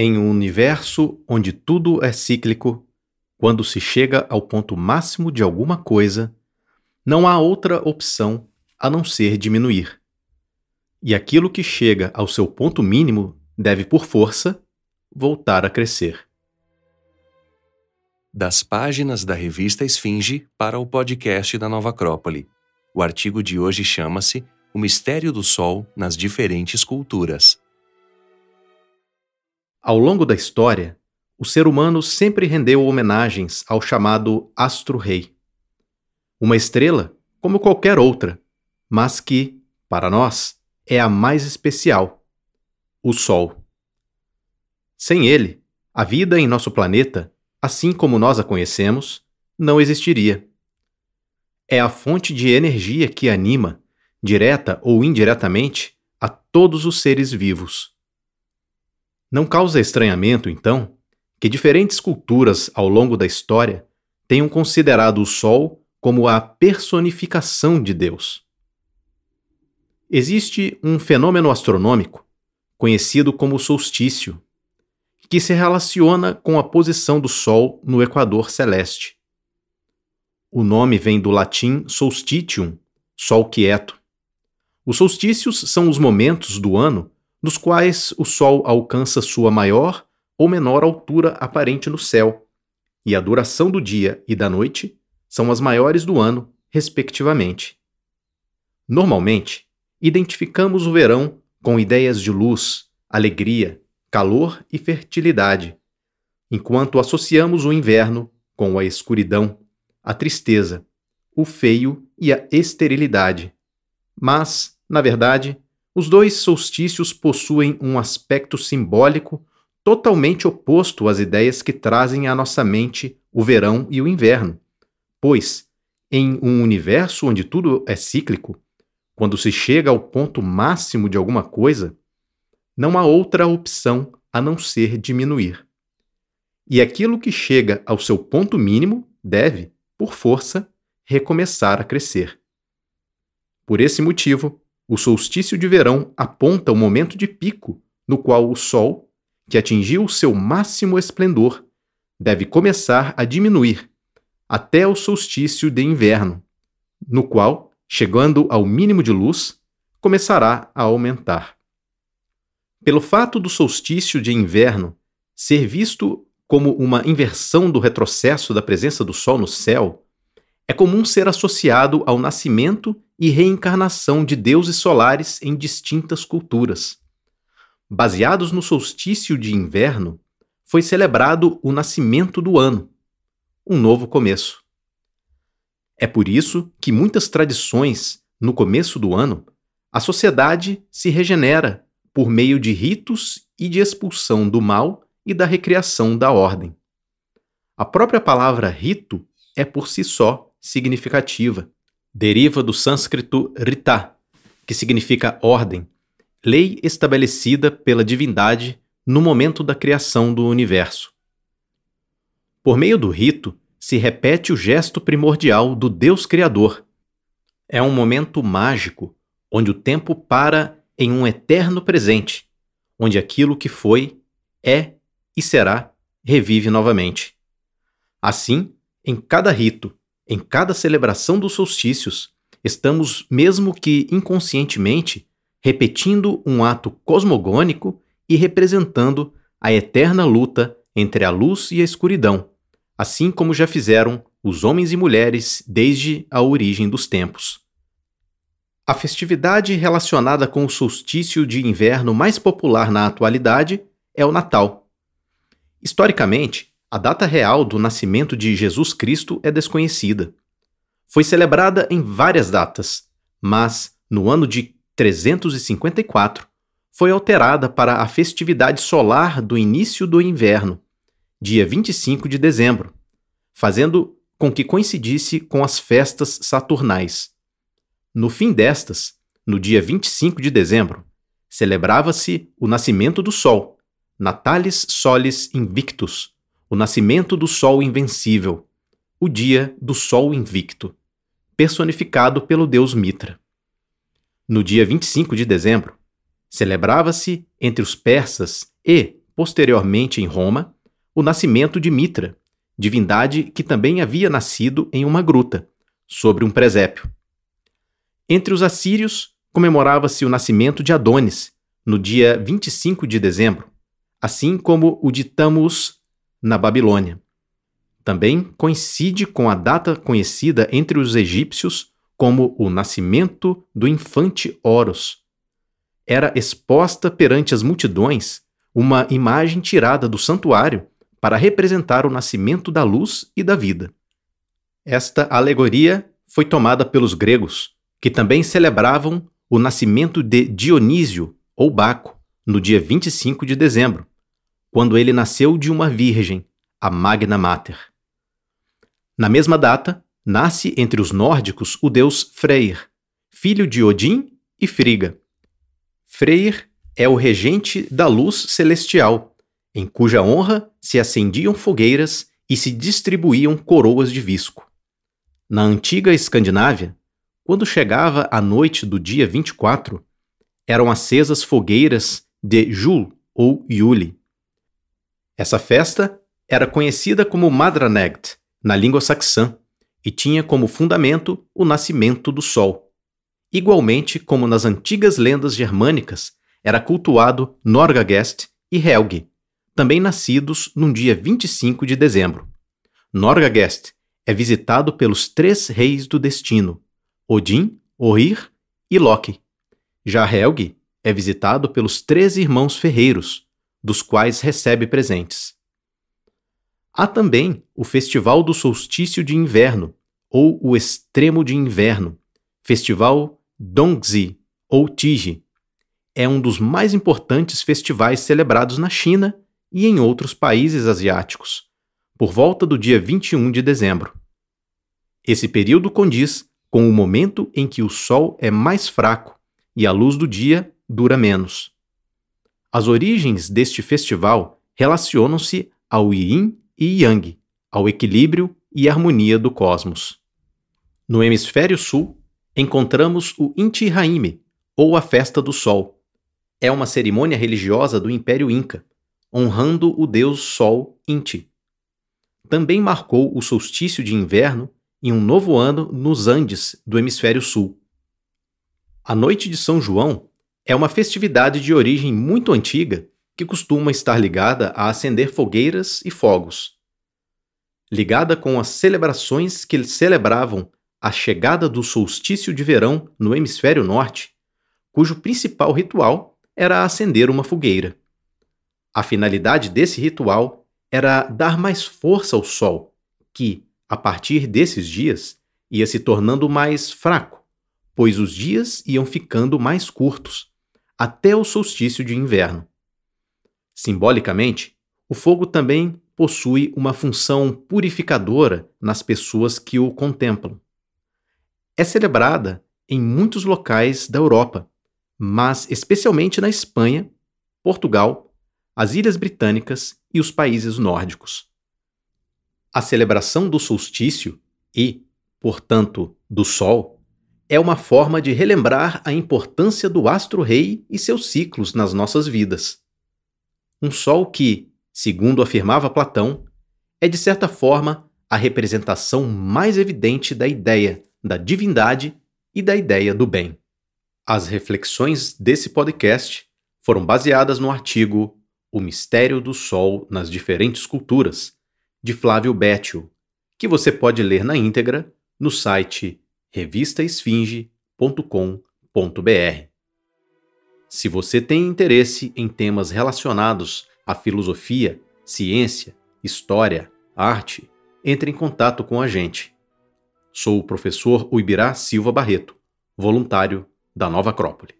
Em um universo onde tudo é cíclico, quando se chega ao ponto máximo de alguma coisa, não há outra opção a não ser diminuir. E aquilo que chega ao seu ponto mínimo deve, por força, voltar a crescer. Das páginas da revista Esfinge para o podcast da Nova Acrópole. O artigo de hoje chama-se O Mistério do Sol nas Diferentes Culturas. Ao longo da história, o ser humano sempre rendeu homenagens ao chamado astro-rei. Uma estrela, como qualquer outra, mas que, para nós, é a mais especial: o Sol. Sem ele, a vida em nosso planeta, assim como nós a conhecemos, não existiria. É a fonte de energia que anima, direta ou indiretamente, a todos os seres vivos. Não causa estranhamento, então, que diferentes culturas ao longo da história tenham considerado o Sol como a personificação de Deus. Existe um fenômeno astronômico, conhecido como solstício, que se relaciona com a posição do Sol no equador celeste. O nome vem do latim solstitium, sol quieto. Os solstícios são os momentos do ano nos quais o Sol alcança sua maior ou menor altura aparente no céu, e a duração do dia e da noite são as maiores do ano, respectivamente. Normalmente, identificamos o verão com ideias de luz, alegria, calor e fertilidade, enquanto associamos o inverno com a escuridão, a tristeza, o feio e a esterilidade. Mas, na verdade, os dois solstícios possuem um aspecto simbólico totalmente oposto às ideias que trazem à nossa mente o verão e o inverno, pois, em um universo onde tudo é cíclico, quando se chega ao ponto máximo de alguma coisa, não há outra opção a não ser diminuir. E aquilo que chega ao seu ponto mínimo deve, por força, recomeçar a crescer. Por esse motivo, o solstício de verão aponta o momento de pico no qual o Sol, que atingiu seu máximo esplendor, deve começar a diminuir até o solstício de inverno, no qual, chegando ao mínimo de luz, começará a aumentar. Pelo fato do solstício de inverno ser visto como uma inversão do retrocesso da presença do Sol no céu, é comum ser associado ao nascimento e reencarnação de deuses solares em distintas culturas. Baseados no solstício de inverno, foi celebrado o nascimento do ano, um novo começo. É por isso que muitas tradições, no começo do ano, a sociedade se regenera por meio de ritos e de expulsão do mal e da recriação da ordem. A própria palavra rito é por si só significativa deriva do sânscrito rita, que significa ordem, lei estabelecida pela divindade no momento da criação do universo. Por meio do rito, se repete o gesto primordial do Deus Criador. É um momento mágico, onde o tempo para em um eterno presente, onde aquilo que foi, é e será revive novamente. Assim, em cada rito, em cada celebração dos solstícios, estamos, mesmo que inconscientemente, repetindo um ato cosmogônico e representando a eterna luta entre a luz e a escuridão, assim como já fizeram os homens e mulheres desde a origem dos tempos. A festividade relacionada com o solstício de inverno mais popular na atualidade é o Natal. Historicamente, a data real do nascimento de Jesus Cristo é desconhecida. Foi celebrada em várias datas, mas no ano de 354 foi alterada para a festividade solar do início do inverno, dia 25 de dezembro, fazendo com que coincidisse com as festas saturnais. No fim destas, no dia 25 de dezembro, celebrava-se o nascimento do Sol, Natalis Solis Invictus o nascimento do Sol Invencível, o dia do Sol Invicto, personificado pelo deus Mitra. No dia 25 de dezembro, celebrava-se entre os persas e, posteriormente em Roma, o nascimento de Mitra, divindade que também havia nascido em uma gruta, sobre um presépio. Entre os assírios, comemorava-se o nascimento de Adonis, no dia 25 de dezembro, assim como o de Tammuz na Babilônia. Também coincide com a data conhecida entre os egípcios como o nascimento do infante Horus. Era exposta perante as multidões uma imagem tirada do santuário para representar o nascimento da luz e da vida. Esta alegoria foi tomada pelos gregos, que também celebravam o nascimento de Dionísio, ou Baco, no dia 25 de dezembro, quando ele nasceu de uma virgem, a Magna Mater. Na mesma data, nasce entre os nórdicos o deus Freyr, filho de Odin e Friga. Freyr é o regente da luz celestial, em cuja honra se acendiam fogueiras e se distribuíam coroas de visco. Na antiga Escandinávia, quando chegava a noite do dia 24, eram acesas fogueiras de Jul ou Yule, essa festa era conhecida como Madranegt, na língua saxã, e tinha como fundamento o nascimento do sol. Igualmente como nas antigas lendas germânicas, era cultuado Norgagest e Helge, também nascidos num dia 25 de dezembro. Norgagest é visitado pelos três reis do destino, Odin, Orir e Loki. Já Helge é visitado pelos três irmãos ferreiros, dos quais recebe presentes. Há também o Festival do Solstício de Inverno, ou o Extremo de Inverno, Festival Dongzi, ou Tiji. É um dos mais importantes festivais celebrados na China e em outros países asiáticos, por volta do dia 21 de dezembro. Esse período condiz com o momento em que o sol é mais fraco e a luz do dia dura menos. As origens deste festival relacionam-se ao yin e yang, ao equilíbrio e harmonia do cosmos. No hemisfério sul, encontramos o Inti Raime, ou a Festa do Sol. É uma cerimônia religiosa do Império Inca, honrando o deus Sol Inti. Também marcou o solstício de inverno e um novo ano nos Andes do hemisfério sul. A noite de São João é uma festividade de origem muito antiga que costuma estar ligada a acender fogueiras e fogos, ligada com as celebrações que celebravam a chegada do solstício de verão no hemisfério norte, cujo principal ritual era acender uma fogueira. A finalidade desse ritual era dar mais força ao sol, que, a partir desses dias, ia se tornando mais fraco, pois os dias iam ficando mais curtos, até o solstício de inverno. Simbolicamente, o fogo também possui uma função purificadora nas pessoas que o contemplam. É celebrada em muitos locais da Europa, mas especialmente na Espanha, Portugal, as Ilhas Britânicas e os países nórdicos. A celebração do solstício e, portanto, do Sol é uma forma de relembrar a importância do astro-rei e seus ciclos nas nossas vidas. Um sol que, segundo afirmava Platão, é de certa forma a representação mais evidente da ideia da divindade e da ideia do bem. As reflexões desse podcast foram baseadas no artigo O Mistério do Sol nas Diferentes Culturas, de Flávio Bétio, que você pode ler na íntegra no site revistaesfinge.com.br. Se você tem interesse em temas relacionados à filosofia, ciência, história, arte, entre em contato com a gente. Sou o professor Uibirá Silva Barreto, voluntário da Nova Acrópole.